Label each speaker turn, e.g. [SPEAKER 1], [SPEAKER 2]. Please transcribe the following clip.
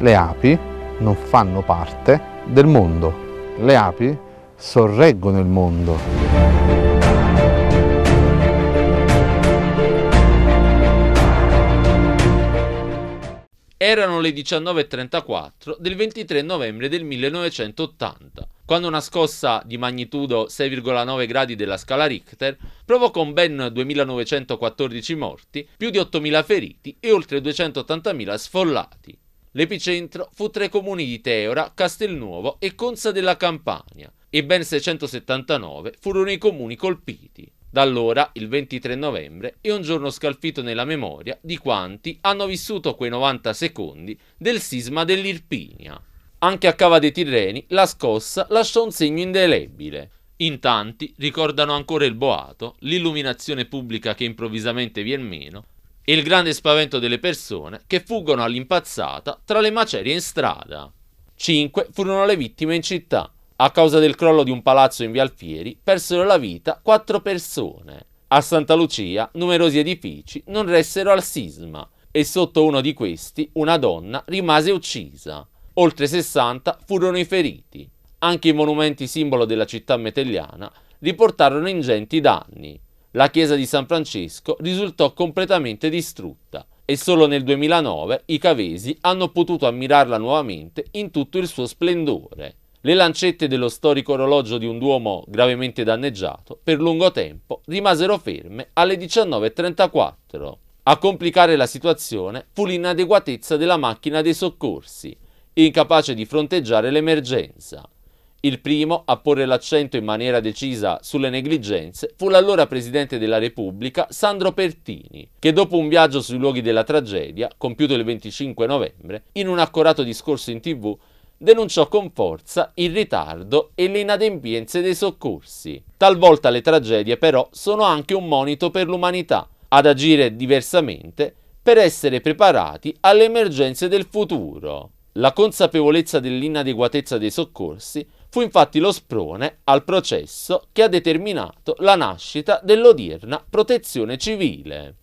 [SPEAKER 1] Le api non fanno parte del mondo. Le api sorreggono il mondo. Erano le 19.34 del 23 novembre del 1980, quando una scossa di magnitudo 6,9 gradi della scala Richter provocò ben 2.914 morti, più di 8.000 feriti e oltre 280.000 sfollati. L'epicentro fu tra i comuni di Teora, Castelnuovo e Conza della Campania e ben 679 furono i comuni colpiti. Da allora, il 23 novembre, è un giorno scalfito nella memoria di quanti hanno vissuto quei 90 secondi del sisma dell'Irpinia. Anche a Cava dei Tirreni la scossa lasciò un segno indelebile. In tanti ricordano ancora il boato, l'illuminazione pubblica che improvvisamente viene meno, e il grande spavento delle persone che fuggono all'impazzata tra le macerie in strada. Cinque furono le vittime in città. A causa del crollo di un palazzo in via Alfieri persero la vita quattro persone. A Santa Lucia numerosi edifici non ressero al sisma e sotto uno di questi una donna rimase uccisa. Oltre 60 furono i feriti. Anche i monumenti simbolo della città metelliana riportarono ingenti danni. La chiesa di San Francesco risultò completamente distrutta e solo nel 2009 i cavesi hanno potuto ammirarla nuovamente in tutto il suo splendore. Le lancette dello storico orologio di un duomo gravemente danneggiato per lungo tempo rimasero ferme alle 19.34. A complicare la situazione fu l'inadeguatezza della macchina dei soccorsi, incapace di fronteggiare l'emergenza. Il primo a porre l'accento in maniera decisa sulle negligenze fu l'allora Presidente della Repubblica Sandro Pertini, che dopo un viaggio sui luoghi della tragedia, compiuto il 25 novembre, in un accorato discorso in tv, denunciò con forza il ritardo e le inadempienze dei soccorsi. Talvolta le tragedie però sono anche un monito per l'umanità ad agire diversamente per essere preparati alle emergenze del futuro. La consapevolezza dell'inadeguatezza dei soccorsi fu infatti lo sprone al processo che ha determinato la nascita dell'odierna protezione civile.